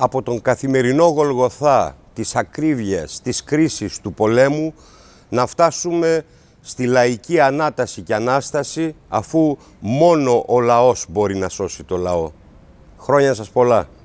από τον καθημερινό γολγοθά της ακρίβειας, της κρίσης του πολέμου να φτάσουμε στη λαϊκή ανάταση και ανάσταση αφού μόνο ο λαός μπορεί να σώσει το λαό. Χρόνια σας πολλά.